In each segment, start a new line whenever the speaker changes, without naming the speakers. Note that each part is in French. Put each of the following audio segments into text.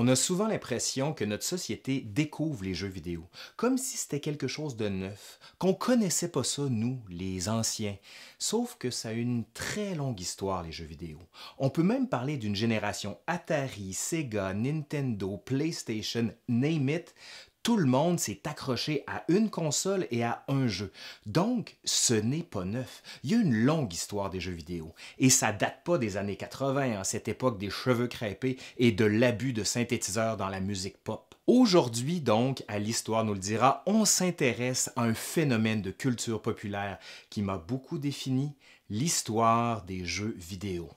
On a souvent l'impression que notre société découvre les jeux vidéo, comme si c'était quelque chose de neuf, qu'on connaissait pas ça, nous, les anciens. Sauf que ça a une très longue histoire, les jeux vidéo. On peut même parler d'une génération Atari, Sega, Nintendo, PlayStation, name it, tout le monde s'est accroché à une console et à un jeu. Donc, ce n'est pas neuf. Il y a une longue histoire des jeux vidéo. Et ça date pas des années 80, en hein, cette époque des cheveux crêpés et de l'abus de synthétiseurs dans la musique pop. Aujourd'hui donc, à l'Histoire nous le dira, on s'intéresse à un phénomène de culture populaire qui m'a beaucoup défini, l'histoire des jeux vidéo.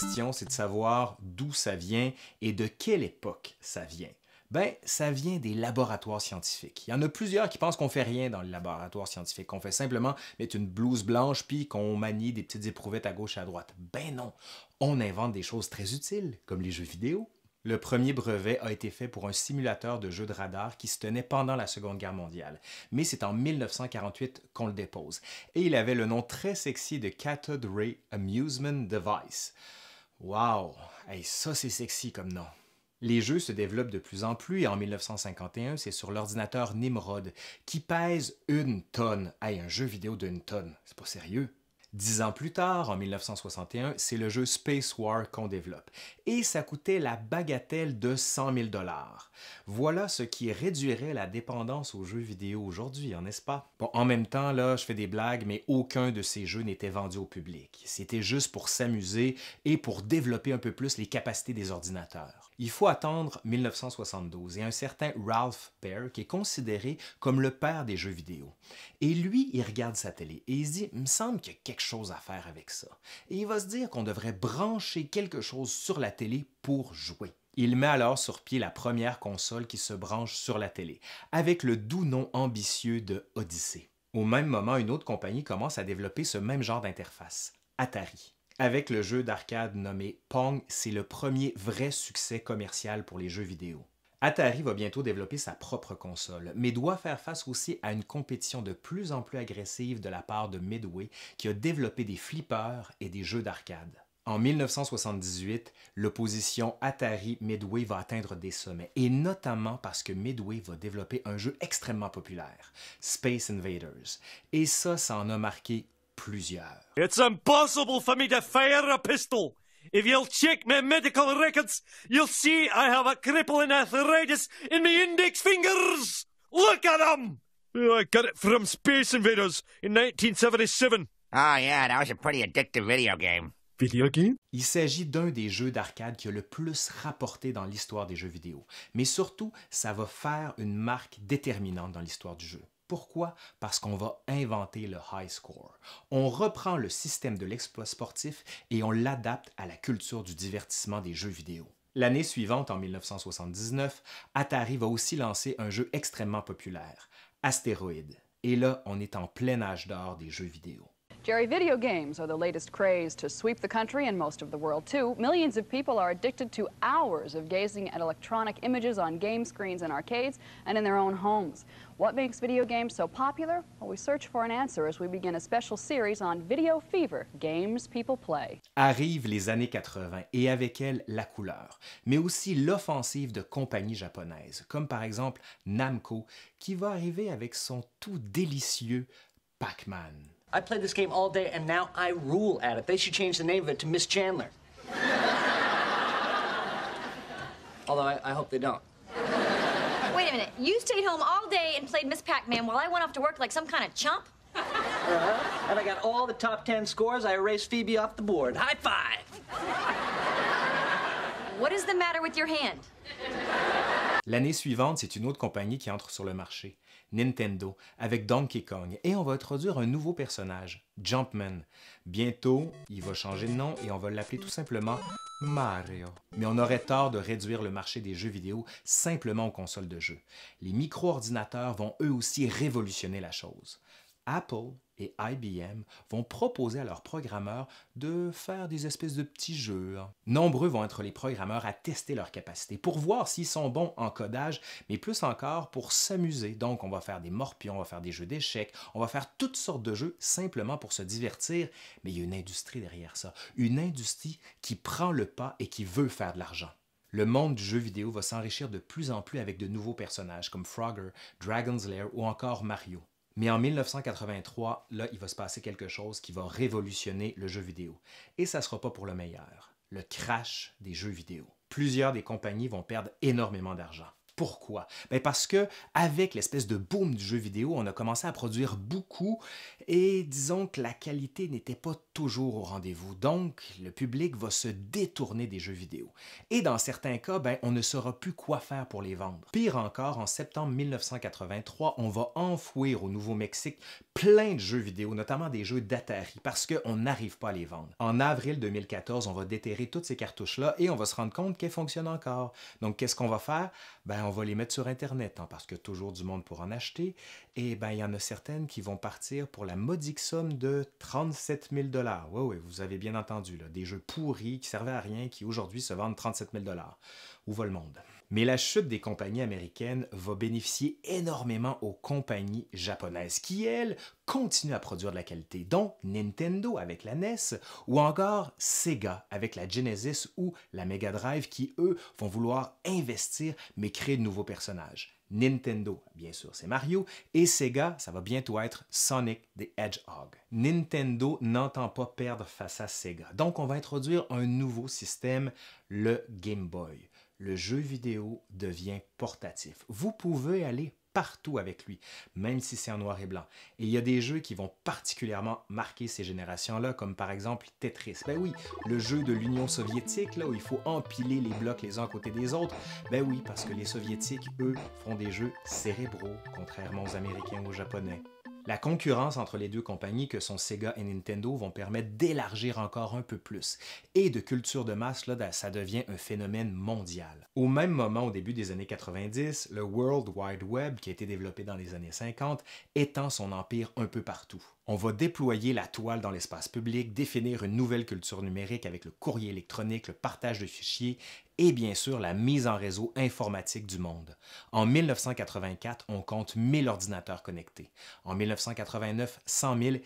question, c'est de savoir d'où ça vient et de quelle époque ça vient. Ben, ça vient des laboratoires scientifiques. Il y en a plusieurs qui pensent qu'on fait rien dans les laboratoires scientifiques, qu'on fait simplement mettre une blouse blanche puis qu'on manie des petites éprouvettes à gauche et à droite. Ben non, on invente des choses très utiles, comme les jeux vidéo. Le premier brevet a été fait pour un simulateur de jeu de radar qui se tenait pendant la Seconde Guerre mondiale, mais c'est en 1948 qu'on le dépose, et il avait le nom très sexy de Cathode Ray Amusement Device. Wow! Hey, ça, c'est sexy comme nom. Les jeux se développent de plus en plus et en 1951, c'est sur l'ordinateur Nimrod qui pèse une tonne. Hey, un jeu vidéo d'une tonne, c'est pas sérieux. Dix ans plus tard, en 1961, c'est le jeu Space War qu'on développe. Et ça coûtait la bagatelle de 100 000 dollars. Voilà ce qui réduirait la dépendance aux jeux vidéo aujourd'hui, hein, n'est-ce pas? Bon, en même temps, là, je fais des blagues, mais aucun de ces jeux n'était vendu au public. C'était juste pour s'amuser et pour développer un peu plus les capacités des ordinateurs. Il faut attendre 1972 et un certain Ralph Baer qui est considéré comme le père des jeux vidéo. Et lui, il regarde sa télé et il se dit, il me semble qu'il y a chose à faire avec ça. Et il va se dire qu'on devrait brancher quelque chose sur la télé pour jouer. Il met alors sur pied la première console qui se branche sur la télé, avec le doux nom ambitieux de Odyssey. Au même moment, une autre compagnie commence à développer ce même genre d'interface, Atari. Avec le jeu d'arcade nommé Pong, c'est le premier vrai succès commercial pour les jeux vidéo. Atari va bientôt développer sa propre console, mais doit faire face aussi à une compétition de plus en plus agressive de la part de Midway, qui a développé des flippers et des jeux d'arcade. En 1978, l'opposition Atari-Midway va atteindre des sommets, et notamment parce que Midway va développer un jeu extrêmement populaire, Space Invaders. Et ça, ça en a marqué plusieurs. It's impossible for me to fire a pistol. If you'll check my medical records, you'll see I have a crippling arthritis in my index fingers. Look
at them! Oh, I got it from Space Invaders in 1977. Ah yeah, that was a pretty addictive video game.
Video Il s'agit d'un des jeux d'arcade qui a le plus rapporté dans l'histoire des jeux vidéo. Mais surtout, ça va faire une marque déterminante dans l'histoire du jeu. Pourquoi? Parce qu'on va inventer le high score. On reprend le système de l'exploit sportif et on l'adapte à la culture du divertissement des jeux vidéo. L'année suivante, en 1979, Atari va aussi lancer un jeu extrêmement populaire, Astéroïde. Et là, on est en plein âge d'or des jeux vidéo. Jerry, video games are the latest craze to sweep the country and most of the world, too. Millions of people are addicted to hours of gazing at electronic images on game screens and arcades and in their own homes. What makes video games so popular? Well, we search for an answer as we begin a special series on Video Fever, Games People Play. Arrivent les années 80 et avec elles la couleur, mais aussi l'offensive de compagnies japonaises, comme par exemple Namco, qui va arriver avec son tout délicieux Pac-Man. I played this game all day, and now I rule at it. They should change the name of it to Miss Chandler. Although I, I hope they don't.
Wait a minute. You stayed home all day
and played Miss Pac-Man while I went off to work like some kind of chump? Uh -huh. And I got all the top
ten scores. I erased Phoebe off the board. High five. What is the matter with your hand?
L'année suivante, c'est une autre compagnie qui entre sur le marché, Nintendo, avec Donkey Kong, et on va introduire un nouveau personnage, Jumpman. Bientôt, il va changer de nom et on va l'appeler tout simplement Mario. Mais on aurait tort de réduire le marché des jeux vidéo simplement aux consoles de jeux. Les micro-ordinateurs vont eux aussi révolutionner la chose. Apple et IBM vont proposer à leurs programmeurs de faire des espèces de petits jeux. Hein. Nombreux vont être les programmeurs à tester leurs capacités pour voir s'ils sont bons en codage, mais plus encore pour s'amuser. Donc on va faire des morpions, on va faire des jeux d'échecs, on va faire toutes sortes de jeux simplement pour se divertir, mais il y a une industrie derrière ça, une industrie qui prend le pas et qui veut faire de l'argent. Le monde du jeu vidéo va s'enrichir de plus en plus avec de nouveaux personnages comme Frogger, Dragon's Lair ou encore Mario. Mais en 1983, là, il va se passer quelque chose qui va révolutionner le jeu vidéo. Et ça ne sera pas pour le meilleur. Le crash des jeux vidéo. Plusieurs des compagnies vont perdre énormément d'argent. Pourquoi? Ben parce que avec l'espèce de boom du jeu vidéo, on a commencé à produire beaucoup et disons que la qualité n'était pas toujours au rendez-vous, donc le public va se détourner des jeux vidéo. Et dans certains cas, ben, on ne saura plus quoi faire pour les vendre. Pire encore, en septembre 1983, on va enfouir au Nouveau-Mexique plein de jeux vidéo, notamment des jeux d'Atari, parce qu'on n'arrive pas à les vendre. En avril 2014, on va déterrer toutes ces cartouches-là et on va se rendre compte qu'elles fonctionnent encore. Donc qu'est-ce qu'on va faire? Ben, on va les mettre sur Internet, hein, parce que toujours du monde pour en acheter, et ben, il y en a certaines qui vont partir pour la la modique somme de 37 000 dollars. Oui, oui, vous avez bien entendu, des jeux pourris qui servaient à rien qui aujourd'hui se vendent 37 000 dollars. Où va le monde? Mais la chute des compagnies américaines va bénéficier énormément aux compagnies japonaises qui, elles, continuent à produire de la qualité, dont Nintendo avec la NES ou encore Sega avec la Genesis ou la Mega Drive qui, eux, vont vouloir investir mais créer de nouveaux personnages. Nintendo, bien sûr, c'est Mario, et Sega, ça va bientôt être Sonic the Hedgehog. Nintendo n'entend pas perdre face à Sega, donc on va introduire un nouveau système, le Game Boy. Le jeu vidéo devient portatif. Vous pouvez aller partout avec lui, même si c'est en noir et blanc. Et il y a des jeux qui vont particulièrement marquer ces générations-là, comme par exemple Tetris. Ben oui, le jeu de l'Union soviétique, là où il faut empiler les blocs les uns à côté des autres. Ben oui, parce que les soviétiques, eux, font des jeux cérébraux, contrairement aux Américains ou aux Japonais. La concurrence entre les deux compagnies que sont Sega et Nintendo vont permettre d'élargir encore un peu plus. Et de culture de masse, là, ça devient un phénomène mondial. Au même moment, au début des années 90, le World Wide Web, qui a été développé dans les années 50, étend son empire un peu partout. On va déployer la toile dans l'espace public, définir une nouvelle culture numérique avec le courrier électronique, le partage de fichiers et bien sûr la mise en réseau informatique du monde. En 1984, on compte 1000 ordinateurs connectés. En 1989, 100 000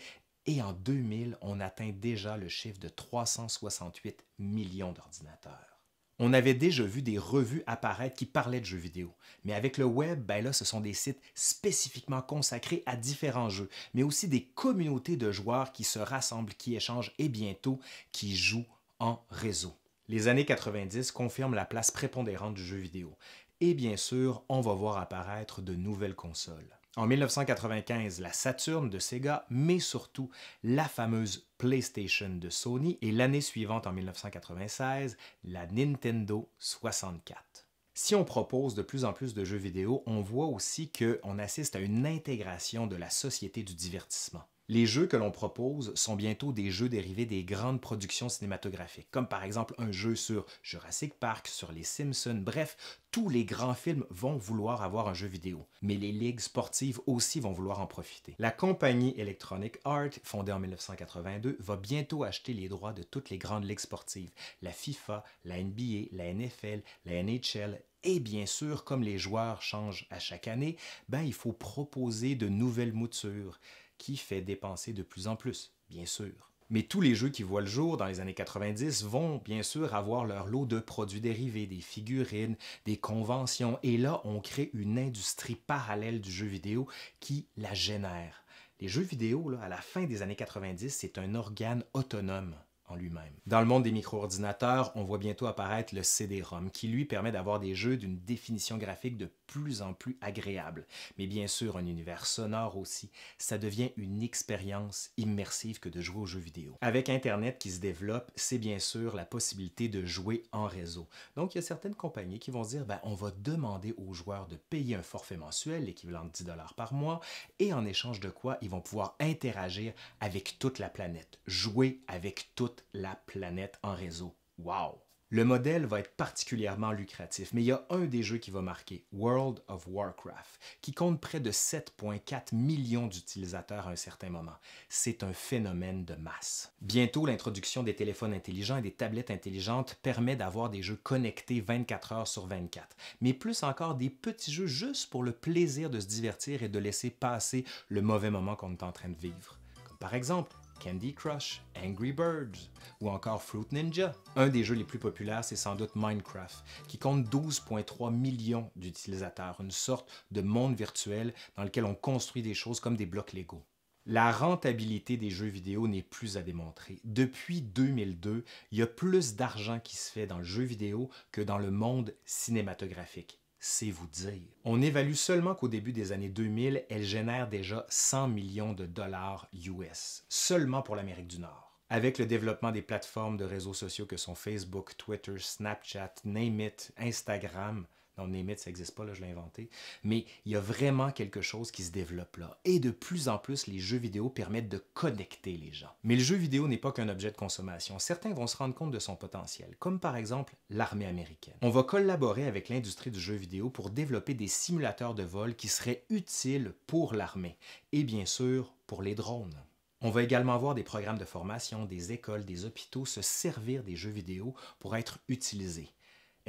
et en 2000, on atteint déjà le chiffre de 368 millions d'ordinateurs. On avait déjà vu des revues apparaître qui parlaient de jeux vidéo, mais avec le web, ben là, ce sont des sites spécifiquement consacrés à différents jeux, mais aussi des communautés de joueurs qui se rassemblent, qui échangent et bientôt qui jouent en réseau. Les années 90 confirment la place prépondérante du jeu vidéo. Et bien sûr, on va voir apparaître de nouvelles consoles. En 1995, la Saturn de Sega, mais surtout la fameuse PlayStation de Sony et l'année suivante, en 1996, la Nintendo 64. Si on propose de plus en plus de jeux vidéo, on voit aussi qu'on assiste à une intégration de la société du divertissement. Les jeux que l'on propose sont bientôt des jeux dérivés des grandes productions cinématographiques, comme par exemple un jeu sur Jurassic Park, sur les Simpsons, bref, tous les grands films vont vouloir avoir un jeu vidéo, mais les ligues sportives aussi vont vouloir en profiter. La compagnie Electronic Arts, fondée en 1982, va bientôt acheter les droits de toutes les grandes ligues sportives, la FIFA, la NBA, la NFL, la NHL, et bien sûr, comme les joueurs changent à chaque année, ben, il faut proposer de nouvelles moutures qui fait dépenser de plus en plus, bien sûr. Mais tous les jeux qui voient le jour dans les années 90 vont bien sûr avoir leur lot de produits dérivés, des figurines, des conventions, et là on crée une industrie parallèle du jeu vidéo qui la génère. Les jeux vidéo, à la fin des années 90, c'est un organe autonome en lui-même. Dans le monde des micro-ordinateurs, on voit bientôt apparaître le CD-ROM, qui lui permet d'avoir des jeux d'une définition graphique de plus en plus agréable. Mais bien sûr, un univers sonore aussi, ça devient une expérience immersive que de jouer aux jeux vidéo. Avec Internet qui se développe, c'est bien sûr la possibilité de jouer en réseau. Donc, il y a certaines compagnies qui vont dire, ben, on va demander aux joueurs de payer un forfait mensuel, l'équivalent de 10 dollars par mois, et en échange de quoi, ils vont pouvoir interagir avec toute la planète, jouer avec toute la planète en réseau. Wow! Le modèle va être particulièrement lucratif, mais il y a un des jeux qui va marquer, World of Warcraft, qui compte près de 7,4 millions d'utilisateurs à un certain moment. C'est un phénomène de masse. Bientôt, l'introduction des téléphones intelligents et des tablettes intelligentes permet d'avoir des jeux connectés 24 heures sur 24, mais plus encore des petits jeux juste pour le plaisir de se divertir et de laisser passer le mauvais moment qu'on est en train de vivre. Comme par exemple Candy Crush, Angry Birds ou encore Fruit Ninja. Un des jeux les plus populaires, c'est sans doute Minecraft, qui compte 12,3 millions d'utilisateurs, une sorte de monde virtuel dans lequel on construit des choses comme des blocs Lego. La rentabilité des jeux vidéo n'est plus à démontrer. Depuis 2002, il y a plus d'argent qui se fait dans le jeu vidéo que dans le monde cinématographique c'est vous dire. On évalue seulement qu'au début des années 2000, elle génère déjà 100 millions de dollars US, seulement pour l'Amérique du Nord. Avec le développement des plateformes de réseaux sociaux que sont Facebook, Twitter, Snapchat, Name It, Instagram, on émette, ça n'existe pas, là, je l'ai inventé. Mais il y a vraiment quelque chose qui se développe là. Et de plus en plus, les jeux vidéo permettent de connecter les gens. Mais le jeu vidéo n'est pas qu'un objet de consommation. Certains vont se rendre compte de son potentiel, comme par exemple l'armée américaine. On va collaborer avec l'industrie du jeu vidéo pour développer des simulateurs de vol qui seraient utiles pour l'armée et bien sûr pour les drones. On va également voir des programmes de formation, des écoles, des hôpitaux se servir des jeux vidéo pour être utilisés.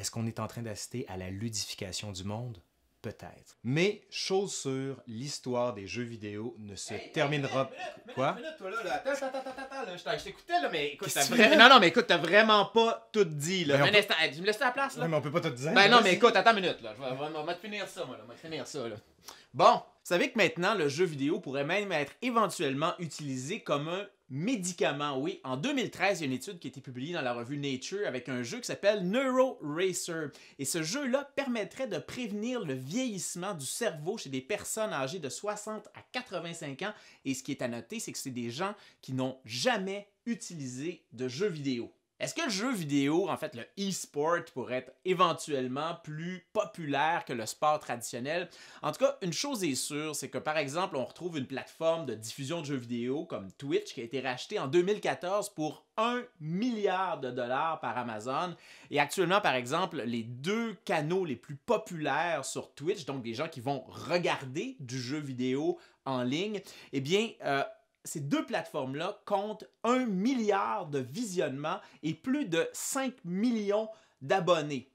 Est-ce qu'on est en train d'assister à la ludification du monde? Peut-être. Mais, chose sûre, l'histoire des jeux vidéo ne se terminera... pas. Quoi?
Attends, attends, attends, attends, Non, non, mais
écoute, t'as vraiment pas tout dit, là. Mais
me laisses la place, mais on peut pas tout dire. Ben, non, mais écoute, attends une minute, Je vais, on va te finir ça, moi, finir ça, Bon, vous savez que maintenant, le jeu vidéo pourrait même être éventuellement utilisé comme un médicaments, oui. En 2013, il y a une étude qui a été publiée dans la revue Nature avec un jeu qui s'appelle Neuro Racer. Et ce jeu-là permettrait de prévenir le vieillissement du cerveau chez des personnes âgées de 60 à 85 ans. Et ce qui est à noter, c'est que c'est des gens qui n'ont jamais utilisé de jeux vidéo. Est-ce que le jeu vidéo, en fait le e-sport, pourrait être éventuellement plus populaire que le sport traditionnel? En tout cas, une chose est sûre, c'est que par exemple, on retrouve une plateforme de diffusion de jeux vidéo comme Twitch qui a été rachetée en 2014 pour 1 milliard de dollars par Amazon. Et actuellement, par exemple, les deux canaux les plus populaires sur Twitch, donc les gens qui vont regarder du jeu vidéo en ligne, eh bien, euh, ces deux plateformes-là comptent un milliard de visionnements et plus de 5 millions d'abonnés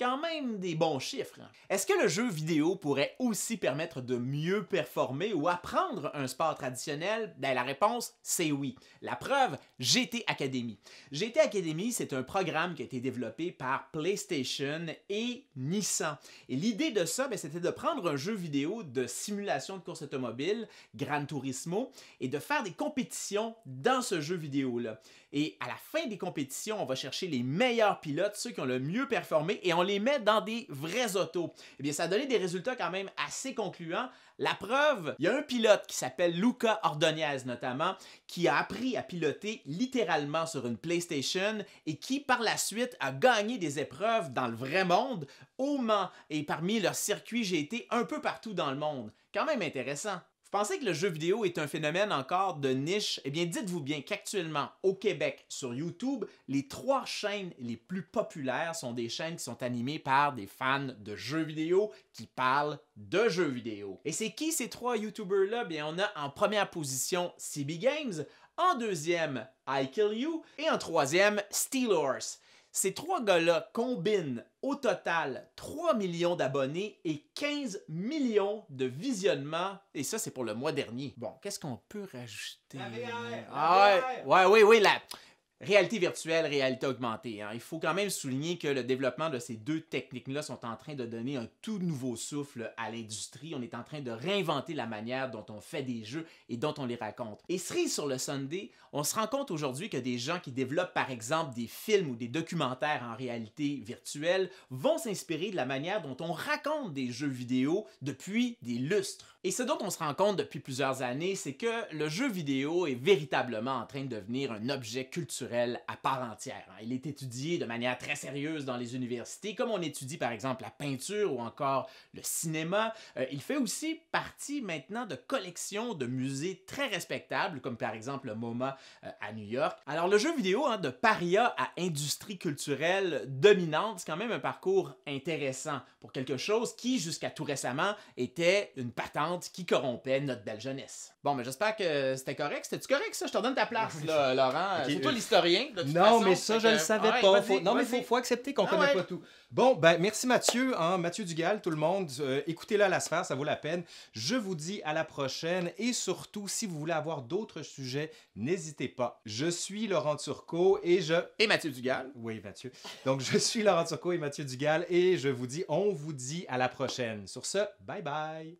quand même des bons chiffres. Hein. Est-ce que le jeu vidéo pourrait aussi permettre de mieux performer ou apprendre un sport traditionnel? Ben, la réponse, c'est oui. La preuve, GT Academy. GT Academy, c'est un programme qui a été développé par PlayStation et Nissan. Et l'idée de ça, ben, c'était de prendre un jeu vidéo de simulation de course automobile, Gran Turismo, et de faire des compétitions dans ce jeu vidéo-là. Et à la fin des compétitions, on va chercher les meilleurs pilotes, ceux qui ont le mieux performé, et on les les met dans des vrais autos. Eh bien, ça a donné des résultats quand même assez concluants. La preuve, il y a un pilote qui s'appelle Luca Ordonez notamment, qui a appris à piloter littéralement sur une PlayStation et qui par la suite a gagné des épreuves dans le vrai monde, au Mans et parmi leurs circuits, j'ai été un peu partout dans le monde. Quand même intéressant pensez que le jeu vidéo est un phénomène encore de niche? Eh bien, dites-vous bien qu'actuellement, au Québec, sur YouTube, les trois chaînes les plus populaires sont des chaînes qui sont animées par des fans de jeux vidéo qui parlent de jeux vidéo. Et c'est qui ces trois YouTubers-là? Bien, on a en première position CB Games, en deuxième, I Kill You, et en troisième, Steel ces trois gars-là combinent au total 3 millions d'abonnés et 15 millions de visionnements. Et ça, c'est pour le mois dernier. Bon, qu'est-ce qu'on peut rajouter? Ah, ouais, oui, oui, la, Réalité virtuelle, réalité augmentée. Hein. Il faut quand même souligner que le développement de ces deux techniques-là sont en train de donner un tout nouveau souffle à l'industrie. On est en train de réinventer la manière dont on fait des jeux et dont on les raconte. Et cerise sur le Sunday, on se rend compte aujourd'hui que des gens qui développent par exemple des films ou des documentaires en réalité virtuelle vont s'inspirer de la manière dont on raconte des jeux vidéo depuis des lustres. Et ce dont on se rend compte depuis plusieurs années, c'est que le jeu vidéo est véritablement en train de devenir un objet culturel à part entière. Hein. Il est étudié de manière très sérieuse dans les universités, comme on étudie par exemple la peinture ou encore le cinéma. Euh, il fait aussi partie maintenant de collections de musées très respectables, comme par exemple le MoMA euh, à New York. Alors le jeu vidéo, hein, de paria à industrie culturelle dominante, c'est quand même un parcours intéressant pour quelque chose qui, jusqu'à tout récemment, était une patente qui corrompait notre belle jeunesse. Bon, mais j'espère que c'était correct. C'était-tu correct, ça? Je te donne ta place, là, Laurent. C'est toi l'historien. Non, façon, mais ça, je ne le savais pas. Non, mais il
faut, accepter qu'on ne ah connaît pas tout. Bon, ben, merci Mathieu. Hein. Mathieu Dugal, tout le monde. Euh, Écoutez-le à la sphère, ça vaut la peine. Je vous dis à la prochaine. Et surtout, si vous voulez avoir d'autres sujets, n'hésitez pas. Je suis Laurent Turcot et je... Et Mathieu Dugal. Oui, Mathieu. Donc, je suis Laurent Turcot et Mathieu Dugal. Et je vous dis, on vous dit à la prochaine. Sur ce, bye bye.